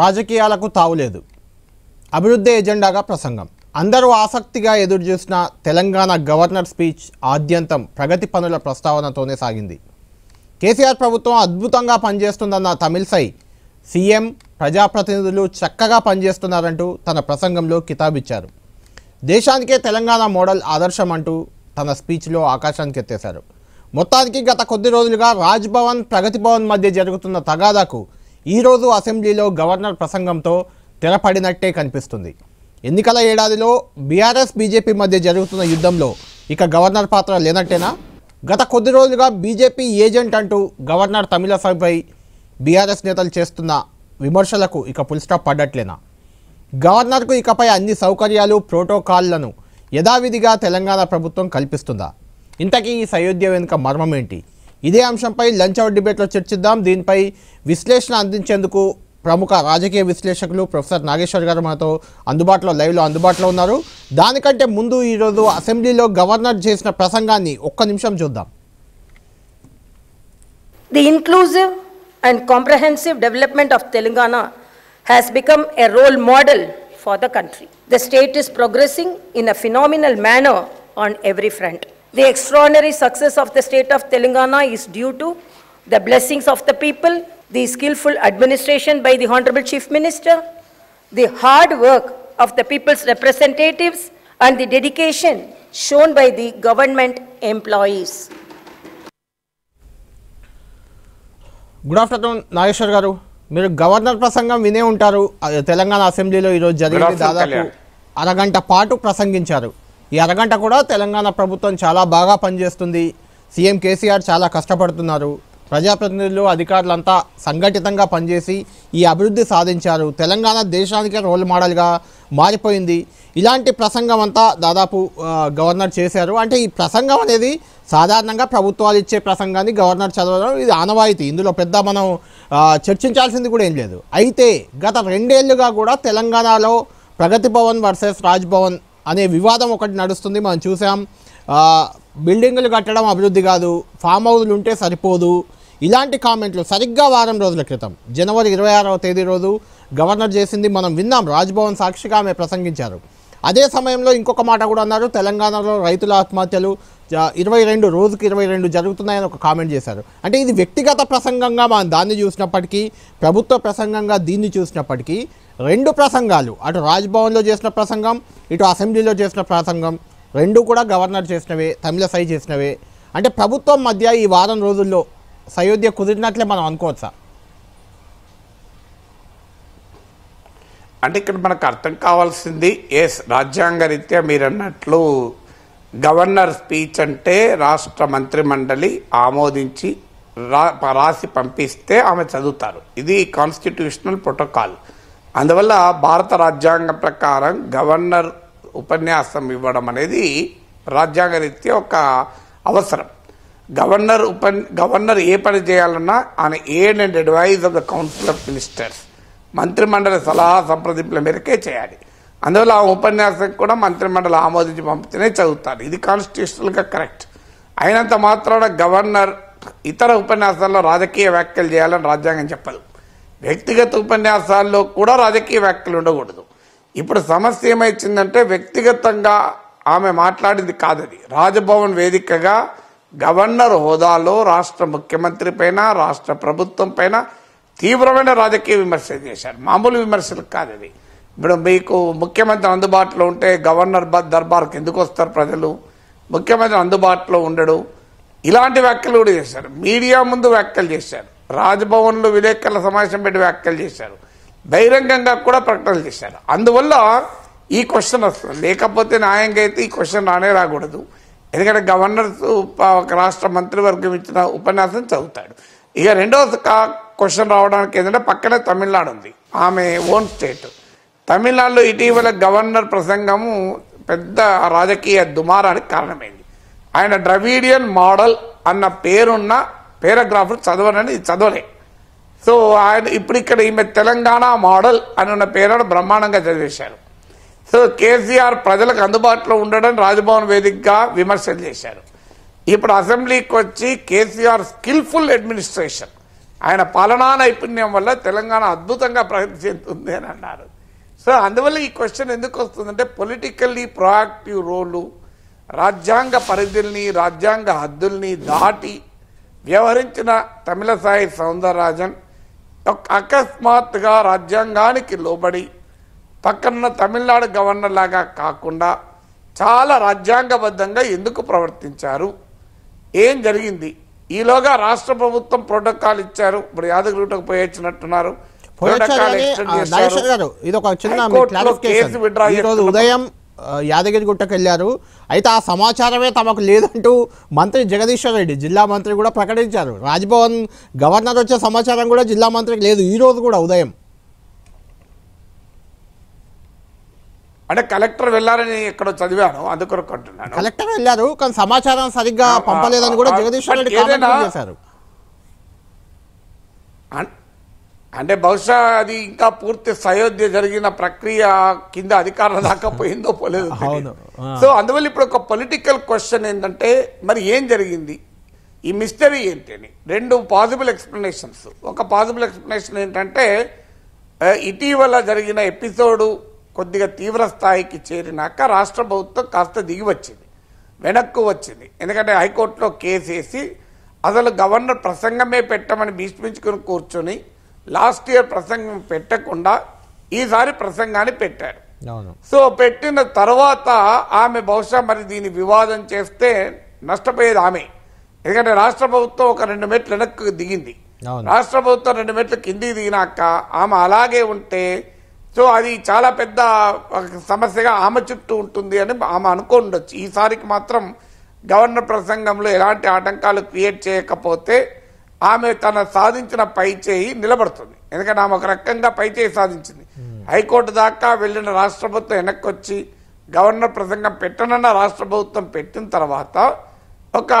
రాజకీయాలకు తావులేదు అభివృద్ధి ఎజెండాగా ప్రసంగం అందరూ ఆసక్తిగా ఎదురుచూసిన తెలంగాణ గవర్నర్ స్పీచ్ ఆద్యంతం ప్రగతి పనుల ప్రస్తావనతోనే సాగింది కేసీఆర్ ప్రభుత్వం అద్భుతంగా పనిచేస్తుందన్న సై సీఎం ప్రజాప్రతినిధులు చక్కగా పనిచేస్తున్నారంటూ తన ప్రసంగంలో కితాబిచ్చారు దేశానికే తెలంగాణ మోడల్ ఆదర్శం అంటూ తన స్పీచ్లో ఆకాశానికి ఎత్తేశారు మొత్తానికి గత కొద్ది రోజులుగా రాజ్భవన్ ప్రగతి భవన్ మధ్య జరుగుతున్న తగాదాకు ఈరోజు అసెంబ్లీలో గవర్నర్ ప్రసంగంతో తెరపడినట్టే కనిపిస్తుంది ఎన్నికల ఏడాదిలో బీఆర్ఎస్ బీజేపీ మధ్య జరుగుతున్న యుద్ధంలో ఇక గవర్నర్ పాత్ర లేనట్టేనా గత కొద్ది రోజులుగా బీజేపీ ఏజెంట్ అంటూ గవర్నర్ తమిళసైపై బీఆర్ఎస్ నేతలు చేస్తున్న విమర్శలకు ఇక పులిస్టాప్ పడ్డట్లేనా గవర్నర్కు ఇకపై అన్ని సౌకర్యాలు ప్రోటోకాల్లను యథావిధిగా తెలంగాణ ప్రభుత్వం కల్పిస్తుందా ఇంతకీ ఈ సయోధ్య వెనుక మర్మం ఏంటి ఇదే అంశంపై లంచ్ అవర్ డిబేట్లో చర్చిద్దాం దీనిపై విశ్లేషణ అందించేందుకు ప్రముఖ రాజకీయ విశ్లేషకులు ప్రొఫెసర్ నాగేశ్వర్ గారు మనతో అందుబాటులో లైవ్లో అందుబాటులో ఉన్నారు దానికంటే ముందు ఈరోజు అసెంబ్లీలో గవర్నర్ చేసిన ప్రసంగాన్ని ఒక్క నిమిషం చూద్దాం the inclusive and comprehensive development of Telangana has become a role model for the country the state is progressing in a phenomenal manner on every front The extraordinary success of the state of Telangana is due to the blessings of the people, the skillful administration by the Honorable Chief Minister, the hard work of the people's representatives, and the dedication shown by the government employees. Good afternoon Nageshwar garu మీరు governor ప్రసంగం వినే ఉంటారు తెలంగాణ అసెంబ్లీలో ఈరోజు జరిగింది దాదాపు అరగంట పాటు ప్రసంగించారు ఈ అరగంట కూడా తెలంగాణ ప్రభుత్వం చాలా బాగా పనిచేస్తుంది సీఎం కేసీఆర్ చాలా కష్టపడుతున్నారు ప్రజాప్రతినిధులు అధికారులంతా సంఘటితంగా పనిచేసి ఈ అభివృద్ధి సాధించారు తెలంగాణ దేశానికే రోల్ మోడల్గా మారిపోయింది ఇలాంటి ప్రసంగం అంతా దాదాపు గవర్నర్ చేశారు అంటే ఈ ప్రసంగం అనేది సాధారణంగా ప్రభుత్వాలు ఇచ్చే ప్రసంగాన్ని గవర్నర్ చదవడం ఇది ఆనవాయితీ ఇందులో పెద్ద మనం చర్చించాల్సింది కూడా ఏం లేదు అయితే గత రెండేళ్లుగా కూడా తెలంగాణలో ప్రగతి భవన్ వర్సెస్ రాజ్భవన్ అనే వివాదం ఒకటి నడుస్తుంది మనం చూసాం బిల్డింగులు కట్టడం అభివృద్ధి కాదు ఫామ్ హౌస్లు ఉంటే సరిపోదు ఇలాంటి కామెంట్లు సరిగ్గా వారం రోజుల క్రితం జనవరి ఇరవై ఆరవ తేదీ రోజు గవర్నర్ చేసింది మనం విన్నాం రాజ్భవన్ సాక్షిగా ఆమె ప్రసంగించారు అదే సమయంలో ఇంకొక మాట కూడా అన్నారు తెలంగాణలో రైతుల ఆత్మహత్యలు ఇరవై రెండు రోజుకి ఇరవై రెండు జరుగుతున్నాయని ఒక కామెంట్ చేశారు అంటే ఇది వ్యక్తిగత ప్రసంగంగా మనం దాన్ని చూసినప్పటికీ ప్రభుత్వ ప్రసంగంగా దీన్ని చూసినప్పటికీ రెండు ప్రసంగాలు అటు రాజ్భవన్లో చేసిన ప్రసంగం ఇటు అసెంబ్లీలో చేసిన ప్రసంగం రెండు కూడా గవర్నర్ చేసినవే తమిళసై చేసినవే అంటే ప్రభుత్వం మధ్య ఈ వారం రోజుల్లో సయోధ్య కుదిరినట్లే మనం అనుకోవచ్చా అంటే ఇక్కడ మనకు అర్థం కావాల్సింది ఎస్ రీత్యా మీరు అన్నట్లు గవర్నర్ స్పీచ్ అంటే రాష్ట్ర మంత్రి మండలి ఆమోదించి రా రాసి పంపిస్తే ఆమె చదువుతారు ఇది కాన్స్టిట్యూషనల్ ప్రోటోకాల్ అందువల్ల భారత రాజ్యాంగం ప్రకారం గవర్నర్ ఉపన్యాసం ఇవ్వడం అనేది రాజ్యాంగ రీత్యా ఒక అవసరం గవర్నర్ ఉప గవర్నర్ ఏ పని చేయాలన్నా ఆయన aid and advise of the council of ministers మంత్రిమండలి సలహా సంప్రదింపుల మేరకే చేయాలి అందువల్ల ఆ ఉపన్యాసం కూడా మంత్రిమండలి ఆమోదించి పంపితేనే చదువుతారు ఇది కాన్స్టిట్యూషనల్గా కరెక్ట్ అయినంత మాత్రాన గవర్నర్ ఇతర ఉపన్యాసాల్లో రాజకీయ వ్యాఖ్యలు చేయాలని రాజ్యాంగం చెప్పదు వ్యక్తిగత ఉపన్యాసాల్లో కూడా రాజకీయ వ్యాఖ్యలు ఉండకూడదు ఇప్పుడు సమస్య ఏమైందంటే వ్యక్తిగతంగా ఆమె మాట్లాడింది కాదది రాజభవన్ వేదికగా గవర్నర్ హోదాలో రాష్ట్ర ముఖ్యమంత్రి పైన రాష్ట్ర ప్రభుత్వం పైన తీవ్రమైన రాజకీయ విమర్శలు చేశారు మామూలు విమర్శలు కాదది ఇప్పుడు మీకు ముఖ్యమంత్రి అందుబాటులో ఉంటే గవర్నర్ దర్బార్కి ఎందుకు వస్తారు ప్రజలు ముఖ్యమంత్రి అందుబాటులో ఉండడు ఇలాంటి వ్యాఖ్యలు కూడా చేశారు మీడియా ముందు వ్యాఖ్యలు చేశారు రాజ్భవన్లో విలేకరుల సమావేశం పెట్టి వ్యాఖ్యలు చేశారు బహిరంగంగా కూడా ప్రకటనలు చేశారు అందువల్ల ఈ క్వశ్చన్ వస్తుంది లేకపోతే న్యాయంగా అయితే ఈ క్వశ్చన్ రానే రాకూడదు ఎందుకంటే గవర్నర్ రాష్ట్ర మంత్రివర్గం ఇచ్చిన ఉపన్యాసం చదువుతాడు ఇక రెండవ క్వశ్చన్ రావడానికి ఏంటంటే పక్కనే తమిళనాడు ఉంది ఆమె ఓన్ స్టేట్ తమిళనాడులో ఇటీవల గవర్నర్ ప్రసంగము పెద్ద రాజకీయ దుమారానికి కారణమైంది ఆయన ద్రవీడియన్ మోడల్ అన్న పేరున్న పేరాగ్రాఫ్లు చదవనని చదవలే సో ఆయన ఇప్పుడు ఇక్కడ ఈమె తెలంగాణ మోడల్ అని ఉన్న పేరాను బ్రహ్మాండంగా చదివేశారు సో కేసీఆర్ ప్రజలకు అందుబాటులో ఉండడం రాజభవన్ వేదికగా విమర్శలు చేశారు ఇప్పుడు అసెంబ్లీకి వచ్చి కేసీఆర్ స్కిల్ఫుల్ అడ్మినిస్ట్రేషన్ ఆయన పాలనా నైపుణ్యం వల్ల తెలంగాణ అద్భుతంగా ప్రగతి చెందుతుంది అని అన్నారు సో అందువల్ల ఈ క్వశ్చన్ ఎందుకు వస్తుందంటే పొలిటికల్లీ ప్రొయాక్టివ్ రోలు రాజ్యాంగ పరిధుల్ని రాజ్యాంగ హద్దుల్ని దాటి వ్యవహరించిన తమిళసాయి సౌందరరాజన్ అకస్మాత్తుగా రాజ్యాంగానికి లోబడి పక్కన తమిళనాడు గవర్నర్ లాగా కాకుండా చాలా రాజ్యాంగబద్ధంగా ఎందుకు ప్రవర్తించారు ఏం జరిగింది ఈలోగా రాష్ట్ర ప్రభుత్వం ప్రోటోకాల్ ఇచ్చారు ఇప్పుడు యాదగిరిగుట్టకు పోయొచ్చినట్టున్నారు ఇది ఒక చిన్న ఉదయం యాదగిరిగుట్టకు వెళ్ళారు అయితే ఆ సమాచారమే తమకు లేదంటూ మంత్రి జగదీశ్వర్ రెడ్డి జిల్లా మంత్రి కూడా ప్రకటించారు రాజ్భవన్ గవర్నర్ వచ్చే సమాచారం కూడా జిల్లా మంత్రికి లేదు ఈరోజు కూడా ఉదయం అంటే కలెక్టర్ వెళ్ళారని ఇక్కడ చదివాను అందుకొరకు అంటున్నాను కలెక్టర్ వెళ్ళారు కానీ సమాచారం సరిగ్గా పంపలేదని కూడా జగదీశ్వర్ రెడ్డి చేశారు అంటే బహుశా అది ఇంకా పూర్తి సయోధ్య జరిగిన ప్రక్రియ కింద అధికారం దాకా పోయిందో పోలేదు సో అందువల్ల ఇప్పుడు ఒక పొలిటికల్ క్వశ్చన్ ఏంటంటే మరి ఏం జరిగింది ఈ మిస్టరీ ఏంటి అని రెండు పాసిబుల్ ఎక్స్ప్లెనేషన్స్ ఒక పాసిబుల్ ఎక్స్ప్లెనేషన్ ఏంటంటే ఇటీవల జరిగిన ఎపిసోడు కొద్దిగా తీవ్ర స్థాయికి చేరినాక రాష్ట్ర ప్రభుత్వం కాస్త దిగి వచ్చింది వెనక్కు వచ్చింది ఎందుకంటే హైకోర్టులో కేసు వేసి అసలు గవర్నర్ ప్రసంగమే పెట్టమని భీష్మించుకుని కూర్చొని లాస్ట్ ఇయర్ ప్రసంగం పెట్టకుండా ఈసారి ప్రసంగాన్ని పెట్టారు సో పెట్టిన తర్వాత ఆమె బహుశా మరి దీన్ని వివాదం చేస్తే నష్టపోయేది ఆమె ఎందుకంటే రాష్ట్ర ప్రభుత్వం ఒక రెండు మెట్లు వెనక్కి దిగింది రాష్ట్ర ప్రభుత్వం రెండు మెట్లు కింది దిగినాక ఆమె అలాగే ఉంటే సో అది చాలా పెద్ద సమస్యగా ఆమె చుట్టూ ఉంటుంది అని ఆమె అనుకోండొచ్చు ఈసారికి మాత్రం గవర్నర్ ప్రసంగంలో ఎలాంటి ఆటంకాలు క్రియేట్ చేయకపోతే ఆమె తన సాధించిన పై చేయి నిలబడుతుంది ఎందుకంటే ఆమె ఒక రకంగా పై చేయి సాధించింది hmm. హైకోర్టు దాకా వెళ్ళిన రాష్ట్ర ప్రభుత్వం వెనక్కి గవర్నర్ ప్రసంగం పెట్టనన్న రాష్ట్ర ప్రభుత్వం పెట్టిన తర్వాత ఒక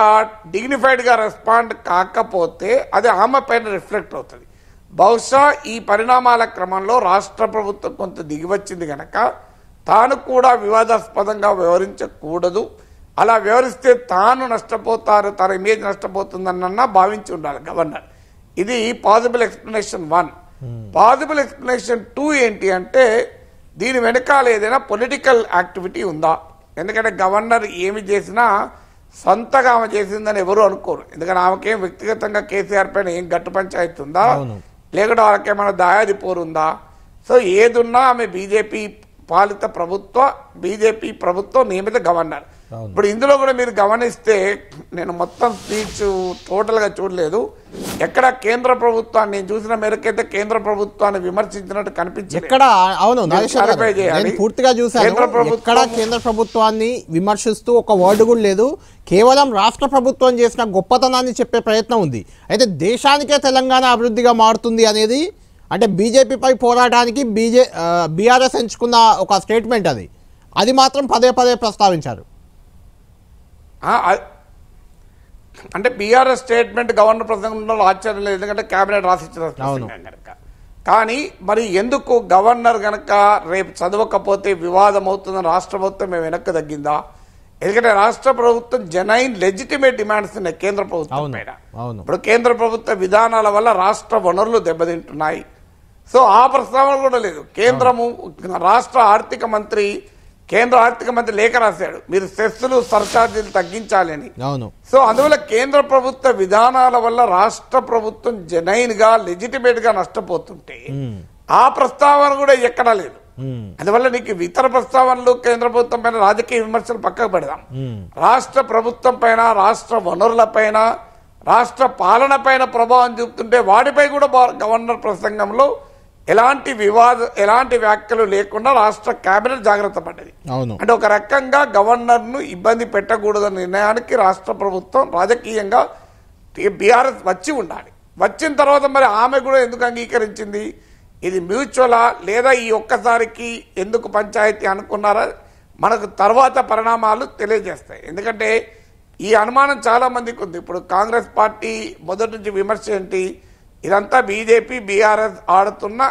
డిగ్నిఫైడ్గా రెస్పాండ్ కాకపోతే అది ఆమె పైన రిఫ్లెక్ట్ అవుతుంది బహుశా ఈ పరిణామాల క్రమంలో రాష్ట్ర ప్రభుత్వం కొంత దిగివచ్చింది కనుక తాను కూడా వివాదాస్పదంగా వ్యవహరించకూడదు అలా వివరిస్తే తాను నష్టపోతారు తన ఇమేజ్ నష్టపోతుందన్న భావించి ఉండాలి గవర్నర్ ఇది possible explanation one hmm. Possible explanation two ఏంటి అంటే దీని వెనకాల ఏదైనా పొలిటికల్ యాక్టివిటీ ఉందా ఎందుకంటే గవర్నర్ ఏమి చేసినా సొంతగా ఆమె చేసిందని ఎవరు అనుకోరు ఎందుకంటే ఆమెకేం వ్యక్తిగతంగా కేసీఆర్ పైన ఏం గట్టు పంచాయతీ ఉందా లేకుంటే వాళ్ళకేమైనా దాయాది పోరుందా సో ఏదున్నా ఆమె బీజేపీ పాలిత ప్రభుత్వ బీజేపీ ప్రభుత్వం నియమిత గవర్నర్ ఇప్పుడు ఇందులో కూడా మీరు గమనిస్తే నేను మొత్తం స్పీచ్ టోటల్గా చూడలేదు ఎక్కడ కేంద్ర ప్రభుత్వాన్ని నేను చూసిన మేరకైతే కేంద్ర ప్రభుత్వాన్ని విమర్శించినట్టు కనిపించింది ఎక్కడ అవును పూర్తిగా కేంద్ర ప్రభుత్వాన్ని విమర్శిస్తూ ఒక వర్డ్ కూడా లేదు కేవలం రాష్ట్ర ప్రభుత్వం చేసిన గొప్పతనాన్ని చెప్పే ప్రయత్నం ఉంది అయితే దేశానికే తెలంగాణ అభివృద్ధిగా మారుతుంది అనేది అంటే బీజేపీపై పోరాటానికి బీజే బీఆర్ఎస్ ఎంచుకున్న ఒక స్టేట్మెంట్ అది అది మాత్రం పదే పదే ప్రస్తావించారు అంటే బీఆర్ఎస్ స్టేట్మెంట్ గవర్నర్ ప్రసంగంలో ఆశ్చర్యం లేదు ఎందుకంటే కేబినెట్ రాసిచ్చిన కానీ మరి ఎందుకు గవర్నర్ కనుక రేపు చదవకపోతే వివాదం అవుతుందని రాష్ట్ర ప్రభుత్వం మేము వెనక్కి తగ్గిందా ఎందుకంటే రాష్ట్ర ప్రభుత్వం జనైన్ లెజిటిమేట్ డిమాండ్స్ ఉన్నాయి కేంద్ర ప్రభుత్వం పైన ఇప్పుడు కేంద్ర ప్రభుత్వ విధానాల వల్ల రాష్ట్ర వనరులు దెబ్బతింటున్నాయి సో ఆ ప్రస్తావన కూడా లేదు కేంద్రము రాష్ట్ర ఆర్థిక మంత్రి కేంద్ర ఆర్థిక మంత్రి లేఖ రాశాడు మీరు సెస్సులు సర్చార్జీలు తగ్గించాలని అవును సో అందువల్ల కేంద్ర ప్రభుత్వ విధానాల వల్ల రాష్ట్ర ప్రభుత్వం జనైన్ గా లెజిటిమేట్ గా నష్టపోతుంటే ఆ ప్రస్తావన కూడా ఎక్కడా లేదు అందువల్ల నీకు ఇతర ప్రస్తావనలు కేంద్ర ప్రభుత్వం పైన రాజకీయ విమర్శలు పక్కకు పెడదాం రాష్ట్ర ప్రభుత్వం పైన రాష్ట్ర వనరుల పైన రాష్ట్ర పాలన పైన ప్రభావం చూపుతుంటే వాటిపై కూడా గవర్నర్ ప్రసంగంలో ఎలాంటి వివాద ఎలాంటి వ్యాఖ్యలు లేకుండా రాష్ట్ర కేబినెట్ జాగ్రత్త పడ్డది అంటే ఒక రకంగా గవర్నర్ను ఇబ్బంది పెట్టకూడదన్న నిర్ణయానికి రాష్ట్ర ప్రభుత్వం రాజకీయంగా బీఆర్ఎస్ వచ్చి ఉండాలి వచ్చిన తర్వాత మరి ఆమె కూడా ఎందుకు అంగీకరించింది ఇది మ్యూచువలా లేదా ఈ ఒక్కసారికి ఎందుకు పంచాయతీ అనుకున్నారా మనకు తర్వాత పరిణామాలు తెలియజేస్తాయి ఎందుకంటే ఈ అనుమానం చాలామందికి ఉంది ఇప్పుడు కాంగ్రెస్ పార్టీ మొదటి నుంచి విమర్శ ఏంటి ఇదంతా బీజేపీ బీఆర్ఎస్ ఆడుతున్న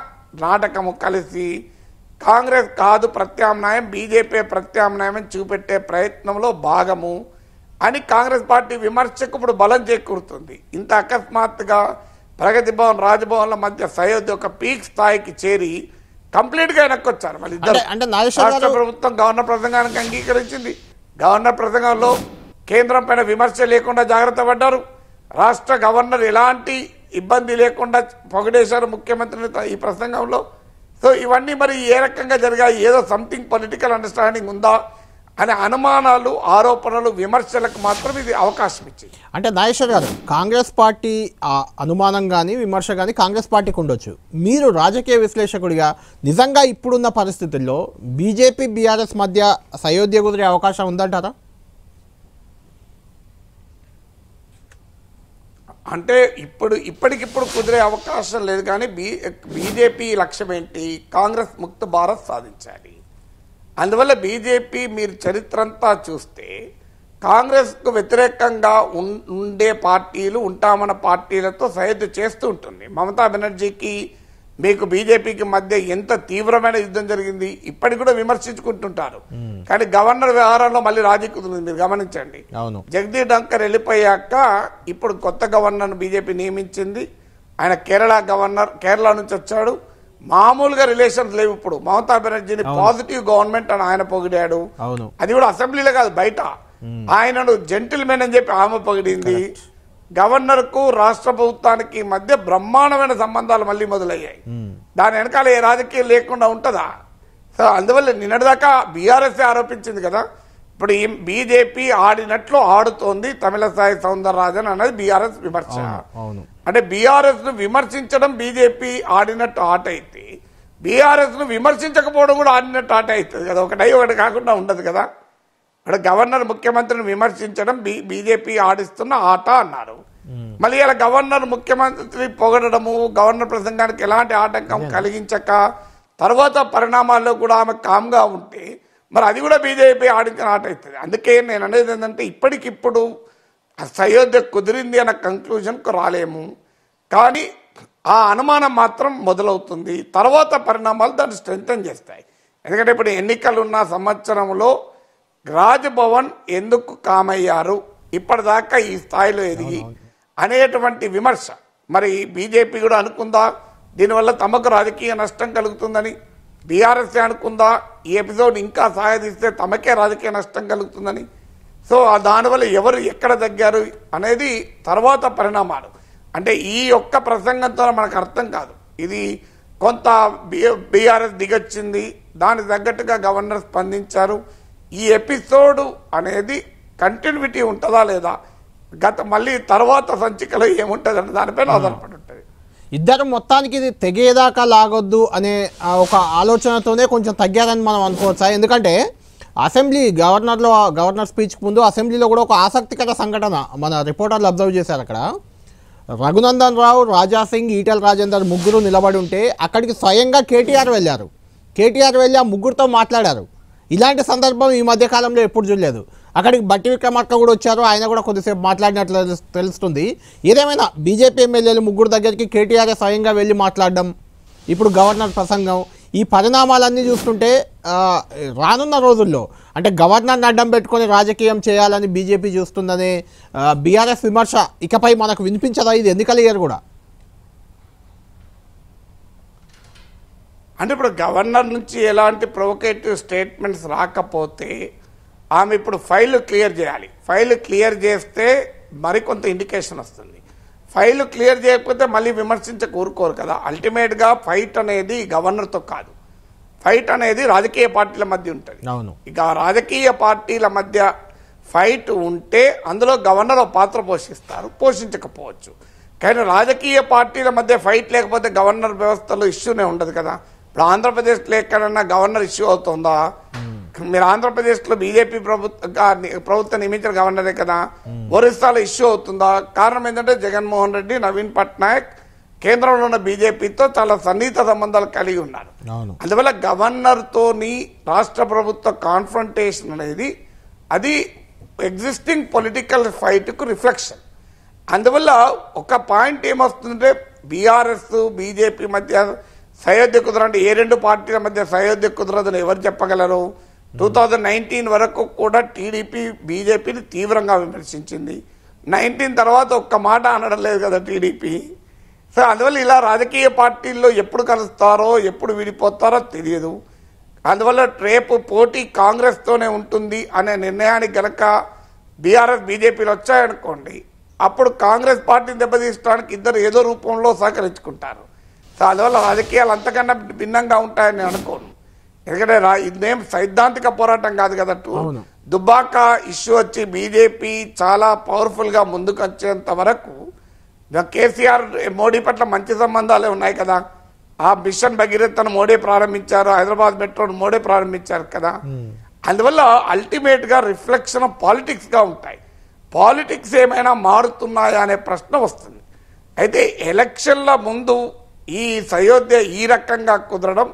నాటకము కలిసి కాంగ్రెస్ కాదు ప్రత్యామ్నాయం బీజేపీ ప్రత్యామ్నాయం అని చూపెట్టే ప్రయత్నంలో భాగము అని కాంగ్రెస్ పార్టీ విమర్శకు ఇప్పుడు బలం చేకూరుతుంది ఇంత అకస్మాత్తుగా ప్రగతి భవన్ రాజభవన్ల మధ్య సయోధ్య ఒక పీక్ స్థాయికి చేరి కంప్లీట్గా వెనక్కొచ్చారు మళ్ళీ అంటే రాష్ట్ర ప్రభుత్వం గవర్నర్ ప్రసంగానికి అంగీకరించింది గవర్నర్ ప్రసంగంలో కేంద్రం పైన విమర్శ లేకుండా జాగ్రత్త పడ్డారు రాష్ట్ర గవర్నర్ ఎలాంటి ఇబ్బంది లేకుండా పొగడేశారు ముఖ్యమంత్రిని ఈ ప్రసంగంలో సో ఇవన్నీ మరి ఏ రకంగా జరిగాయి ఏదో సంథింగ్ పొలిటికల్ అండర్స్టాండింగ్ ఉందా అనే అనుమానాలు ఆరోపణలు విమర్శలకు మాత్రం ఇది అవకాశం ఇచ్చింది అంటే నాగేశ్వర్ గారు కాంగ్రెస్ పార్టీ అనుమానం కానీ విమర్శ కానీ కాంగ్రెస్ పార్టీకి ఉండొచ్చు మీరు రాజకీయ విశ్లేషకుడిగా నిజంగా ఇప్పుడున్న పరిస్థితుల్లో బీజేపీ బీఆర్ఎస్ మధ్య సయోధ్య కుదిరే అవకాశం ఉందంటారా అంటే ఇప్పుడు ఇప్పటికిప్పుడు కుదిరే అవకాశం లేదు కానీ బీ బీజేపీ లక్ష్యం ఏంటి కాంగ్రెస్ ముక్త భారత్ సాధించాలి అందువల్ల బీజేపీ మీరు చరిత్ర చూస్తే కాంగ్రెస్కు వ్యతిరేకంగా ఉండే పార్టీలు ఉంటామన్న పార్టీలతో సహజ చేస్తూ ఉంటుంది మమతా బెనర్జీకి మీకు బీజేపీకి మధ్య ఎంత తీవ్రమైన యుద్ధం జరిగింది ఇప్పటికి కూడా విమర్శించుకుంటుంటారు కానీ గవర్నర్ వ్యవహారంలో మళ్ళీ రాజీ కుదురుంది మీరు గమనించండి జగదీప్ డంకర్ వెళ్ళిపోయాక ఇప్పుడు కొత్త గవర్నర్ను బీజేపీ నియమించింది ఆయన కేరళ గవర్నర్ కేరళ నుంచి వచ్చాడు మామూలుగా రిలేషన్స్ లేవు ఇప్పుడు మమతా బెనర్జీని పాజిటివ్ గవర్నమెంట్ అని ఆయన పొగిడాడు అది కూడా అసెంబ్లీలో కాదు బయట ఆయనను జెంటిల్మెన్ అని చెప్పి ఆమె పొగిడింది గవర్నర్కు రాష్ట్ర ప్రభుత్వానికి మధ్య బ్రహ్మాండమైన సంబంధాలు మళ్ళీ మొదలయ్యాయి దాని వెనకాల ఏ రాజకీయం లేకుండా ఉంటుందా సో అందువల్ల నిన్నటిదాకా బీఆర్ఎస్ ఆరోపించింది కదా ఇప్పుడు బీజేపీ ఆడినట్లు ఆడుతోంది తమిళసాయి సౌందరరాజన్ అనేది బీఆర్ఎస్ విమర్శ అంటే బీఆర్ఎస్ను విమర్శించడం బీజేపీ ఆడినట్టు ఆట అయితే బీఆర్ఎస్ను విమర్శించకపోవడం కూడా ఆడినట్టు ఆట అవుతుంది కదా ఒకటై ఒకటి కాకుండా ఉండదు కదా ఇక్కడ గవర్నర్ ముఖ్యమంత్రిని విమర్శించడం బీ బీజేపీ ఆడిస్తున్న ఆట అన్నారు మళ్ళీ ఇలా గవర్నర్ ముఖ్యమంత్రి పొగడము గవర్నర్ ప్రసంగానికి ఎలాంటి ఆటంకం కలిగించక తర్వాత పరిణామాల్లో కూడా ఆమె కామ్గా ఉంటే మరి అది కూడా బీజేపీ ఆడించిన ఆట అవుతుంది అందుకే నేను అనేది ఏంటంటే ఇప్పటికిప్పుడు అయోధ్య కుదిరింది అన్న కంక్లూజన్కు రాలేము కానీ ఆ అనుమానం మాత్రం మొదలవుతుంది తర్వాత పరిణామాలు దాన్ని స్ట్రెంగ్తన్ చేస్తాయి ఎందుకంటే ఇప్పుడు ఎన్నికలున్న సంవత్సరంలో రాజభవన్ ఎందుకు కామయ్యారు ఇప్పటిదాకా ఈ స్థాయిలో ఎదిగి అనేటువంటి విమర్శ మరి బీజేపీ కూడా అనుకుందా దీనివల్ల తమకు రాజకీయ నష్టం కలుగుతుందని బీఆర్ఎస్ అనుకుందా ఈ ఎపిసోడ్ ఇంకా సాగదీస్తే తమకే రాజకీయ నష్టం కలుగుతుందని సో ఆ దానివల్ల ఎవరు ఎక్కడ తగ్గారు అనేది తర్వాత పరిణామాలు అంటే ఈ యొక్క ప్రసంగంతో మనకు అర్థం కాదు ఇది కొంత బీఆర్ఎస్ దిగొచ్చింది దానికి తగ్గట్టుగా గవర్నర్ స్పందించారు ఈ ఎపిసోడ్ అనేది కంటిన్యూటీ ఉంటుందా లేదా గత మళ్ళీ తర్వాత సంచికలో ఏముంటుంది అన్న దానిపైన ఆధారపడి ఉంటుంది ఇద్దరు మొత్తానికి ఇది తెగేదాకా లాగొద్దు అనే ఒక ఆలోచనతోనే కొంచెం తగ్గారని మనం అనుకోవచ్చా ఎందుకంటే అసెంబ్లీ గవర్నర్లో గవర్నర్ స్పీచ్కి ముందు అసెంబ్లీలో కూడా ఒక ఆసక్తికర సంఘటన మన రిపోర్టర్లు అబ్జర్వ్ చేశారు అక్కడ రఘునందన్ రావు రాజాసింగ్ ఈటల రాజేందర్ ముగ్గురు నిలబడి ఉంటే అక్కడికి స్వయంగా కేటీఆర్ వెళ్ళారు కేటీఆర్ వెళ్ళి ఆ ముగ్గురితో మాట్లాడారు ఇలాంటి సందర్భం ఈ మధ్యకాలంలో ఎప్పుడు చూడలేదు అక్కడికి బట్టి విక్రమార్క కూడా వచ్చారు ఆయన కూడా కొద్దిసేపు మాట్లాడినట్లు తెలుస్తుంది ఏదేమైనా బీజేపీ ఎమ్మెల్యేలు ముగ్గురు దగ్గరికి కేటీఆర్ స్వయంగా వెళ్ళి మాట్లాడడం ఇప్పుడు గవర్నర్ ప్రసంగం ఈ పరిణామాలన్నీ చూస్తుంటే రానున్న రోజుల్లో అంటే గవర్నర్ని అడ్డం పెట్టుకొని రాజకీయం చేయాలని బీజేపీ చూస్తుందనే బీఆర్ఎస్ విమర్శ ఇకపై మనకు వినిపించదా ఇది ఎన్నికల ఇయర్ కూడా అంటే ఇప్పుడు గవర్నర్ నుంచి ఎలాంటి ప్రొవకేటివ్ స్టేట్మెంట్స్ రాకపోతే ఆమె ఇప్పుడు ఫైల్ క్లియర్ చేయాలి ఫైల్ క్లియర్ చేస్తే మరికొంత ఇండికేషన్ వస్తుంది ఫైల్ క్లియర్ చేయకపోతే మళ్ళీ విమర్శించ కోరుకోరు కదా అల్టిమేట్గా ఫైట్ అనేది గవర్నర్తో కాదు ఫైట్ అనేది రాజకీయ పార్టీల మధ్య ఉంటుంది అవును ఇక రాజకీయ పార్టీల మధ్య ఫైట్ ఉంటే అందులో గవర్నర్ పాత్ర పోషిస్తారు పోషించకపోవచ్చు కానీ రాజకీయ పార్టీల మధ్య ఫైట్ లేకపోతే గవర్నర్ వ్యవస్థలో ఇష్యూనే ఉండదు కదా ఇప్పుడు ఆంధ్రప్రదేశ్లో ఎక్కడన్నా గవర్నర్ ఇష్యూ అవుతుందా మీరు ఆంధ్రప్రదేశ్లో బీజేపీ ప్రభుత్వ ప్రభుత్వం నియమించిన గవర్నరే కదా ఒరిస్సాలో ఇష్యూ అవుతుందా కారణం ఏంటంటే జగన్మోహన్ రెడ్డి నవీన్ పట్నాయక్ కేంద్రంలో ఉన్న బీజేపీతో చాలా సన్నిహిత సంబంధాలు కలిగి ఉన్నారు అందువల్ల గవర్నర్తోని రాష్ట్ర ప్రభుత్వ కాన్ఫ్రంటేషన్ అనేది అది ఎగ్జిస్టింగ్ పొలిటికల్ ఫైట్కు రిఫ్లెక్షన్ అందువల్ల ఒక పాయింట్ ఏమొస్తుందంటే బీఆర్ఎస్ బీజేపీ మధ్య సయోధ్య కుదర అంటే ఏ రెండు పార్టీల మధ్య సయోధ్య కుదరదని ఎవరు చెప్పగలరు టూ థౌజండ్ నైన్టీన్ వరకు కూడా టీడీపీ బీజేపీని తీవ్రంగా విమర్శించింది నైన్టీన్ తర్వాత ఒక్క మాట అనడం లేదు కదా టీడీపీ సో అందువల్ల ఇలా రాజకీయ పార్టీల్లో ఎప్పుడు కలుస్తారో ఎప్పుడు విడిపోతారో తెలియదు అందువల్ల రేపు పోటీ కాంగ్రెస్తోనే ఉంటుంది అనే నిర్ణయానికి గనక బీఆర్ఎస్ బీజేపీలు వచ్చాయనుకోండి అప్పుడు కాంగ్రెస్ పార్టీని దెబ్బతీసడానికి ఇద్దరు ఏదో రూపంలో సహకరించుకుంటారు సో అందువల్ల రాజకీయాలు అంతకన్నా భిన్నంగా ఉంటాయని అనుకోను ఎందుకంటే ఇదేం సైద్ధాంతిక పోరాటం కాదు కదా దుబాక ఇష్యూ వచ్చి బీజేపీ చాలా పవర్ఫుల్గా ముందుకు వచ్చేంత వరకు కేసీఆర్ మోడీ పట్ల మంచి సంబంధాలే ఉన్నాయి కదా ఆ మిషన్ భగీరథను మోడీ ప్రారంభించారు హైదరాబాద్ మెట్రోను మోడీ ప్రారంభించారు కదా hmm. అందువల్ల అల్టిమేట్గా రిఫ్లెక్షన్ ఆఫ్ పాలిటిక్స్గా ఉంటాయి పాలిటిక్స్ ఏమైనా మారుతున్నాయా అనే ప్రశ్న వస్తుంది అయితే ఎలక్షన్ల ముందు ఈ సయోధ్య ఈ రకంగా కుదరడం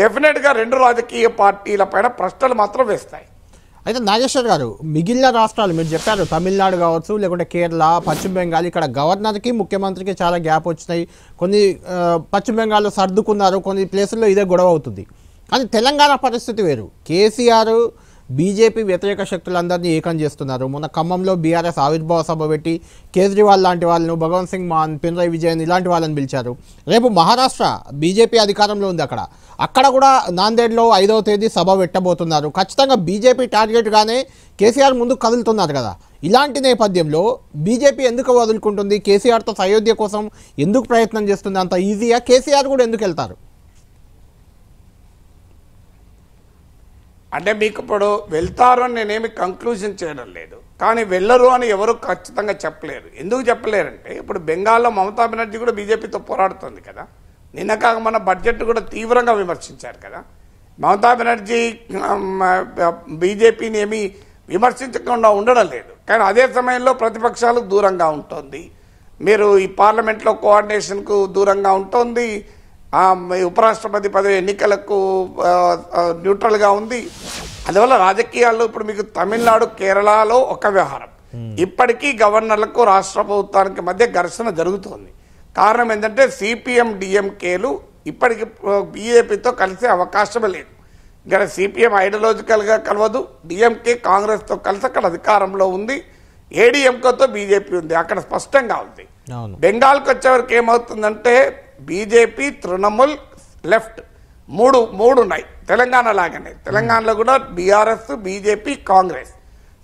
డెఫినెట్గా రెండు రాజకీయ పార్టీల పైన ప్రశ్నలు మాత్రం వేస్తాయి అయితే నాగేశ్వర్ గారు మిగిలిన రాష్ట్రాలు మీరు చెప్పారు తమిళనాడు కావచ్చు లేకుంటే కేరళ పశ్చిమ బెంగాల్ ఇక్కడ గవర్నర్కి ముఖ్యమంత్రికి చాలా గ్యాప్ వచ్చినాయి కొన్ని పశ్చిమ బెంగాల్లో సర్దుకున్నారు కొన్ని ప్లేసుల్లో ఇదే గొడవ అవుతుంది కానీ తెలంగాణ పరిస్థితి వేరు కేసీఆర్ బీజేపీ వ్యతిరేక శక్తులందరినీ ఏకం చేస్తున్నారు మొన్న ఖమ్మంలో బీఆర్ఎస్ ఆవిర్భావ సభ పెట్టి కేజ్రీవాల్ లాంటి వాళ్ళను భగవంత్ సింగ్ మాన్ పినరాయి విజయన్ ఇలాంటి వాళ్ళని పిలిచారు రేపు మహారాష్ట్ర బీజేపీ అధికారంలో ఉంది అక్కడ అక్కడ కూడా నాందేడ్లో ఐదవ తేదీ సభ పెట్టబోతున్నారు ఖచ్చితంగా బీజేపీ టార్గెట్గానే కేసీఆర్ ముందు కదులుతున్నారు కదా ఇలాంటి నేపథ్యంలో బీజేపీ ఎందుకు వదులుకుంటుంది కేసీఆర్తో సయోధ్య కోసం ఎందుకు ప్రయత్నం చేస్తుంది అంత ఈజీగా కేసీఆర్ కూడా ఎందుకు వెళ్తారు అంటే మీకు ఇప్పుడు వెళ్తారని నేనేమి కంక్లూజన్ చేయడం లేదు కానీ వెళ్ళరు అని ఎవరు ఖచ్చితంగా చెప్పలేరు ఎందుకు చెప్పలేరంటే ఇప్పుడు బెంగాల్లో మమతా బెనర్జీ కూడా బీజేపీతో పోరాడుతుంది కదా నిన్న కాక మన బడ్జెట్ కూడా తీవ్రంగా విమర్శించారు కదా మమతా బెనర్జీ బీజేపీని ఏమి విమర్శించకుండా ఉండడం లేదు కానీ అదే సమయంలో ప్రతిపక్షాలకు దూరంగా ఉంటుంది మీరు ఈ పార్లమెంట్లో కోఆర్డినేషన్కు దూరంగా ఉంటుంది ఉపరాష్ట్రపతి పదవి ఎన్నికలకు న్యూట్రల్గా ఉంది అందువల్ల రాజకీయాల్లో ఇప్పుడు మీకు తమిళనాడు కేరళలో ఒక వ్యవహారం hmm. ఇప్పటికీ గవర్నర్లకు రాష్ట్ర ప్రభుత్వానికి మధ్య ఘర్షణ జరుగుతోంది కారణం ఏంటంటే సిపిఎం డిఎంకేలు ఇప్పటికి బీజేపీతో కలిసే అవకాశమే లేదు ఇక్కడ సిపిఎం ఐడియలాజికల్గా కలవదు డిఎంకే కాంగ్రెస్తో కలిసి అక్కడ అధికారంలో ఉంది ఏడీఎంకేతో బీజేపీ ఉంది అక్కడ స్పష్టంగా ఉంది బెంగాల్కి వచ్చేవరకు ఏమవుతుందంటే బీజేపీ తృణమూల్ లెఫ్ట్ మూడు మూడు ఉన్నాయి తెలంగాణ లాగానే తెలంగాణలో కూడా బీఆర్ఎస్ బీజేపీ కాంగ్రెస్